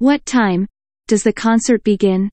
What time does the concert begin?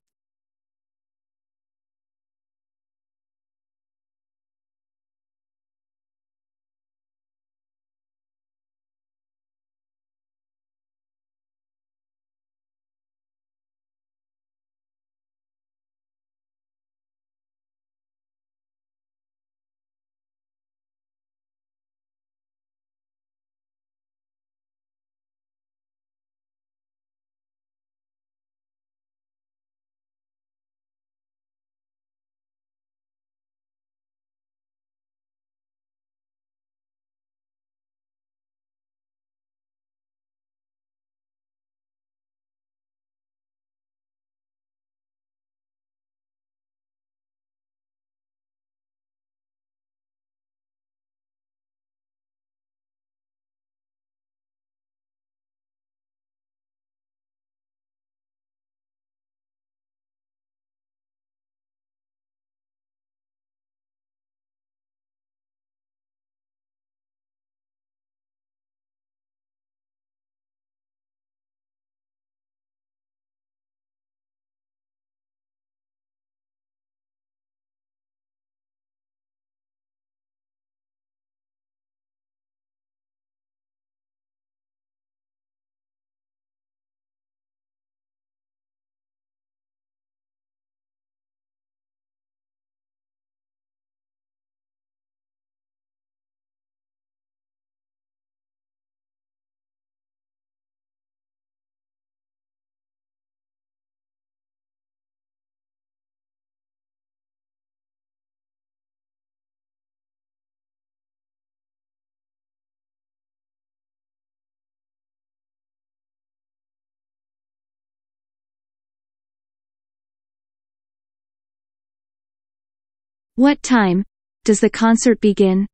What time does the concert begin?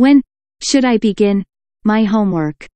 When should I begin my homework?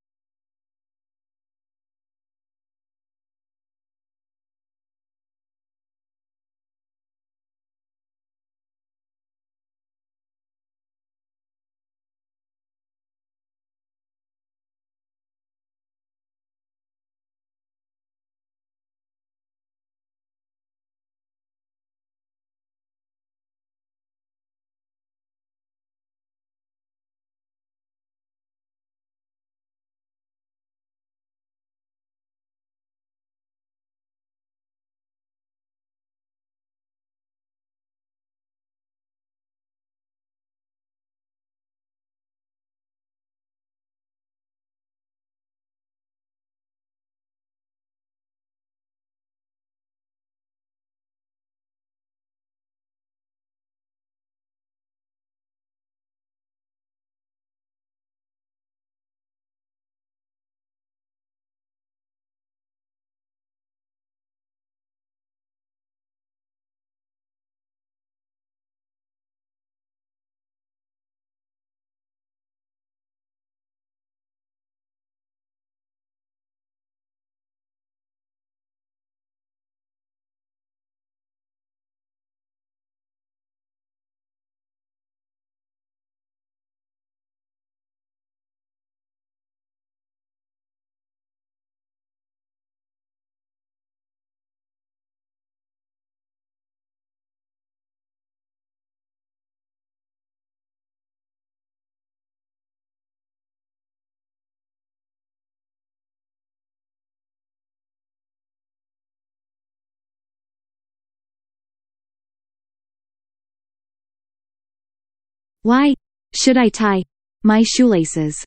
Why should I tie my shoelaces?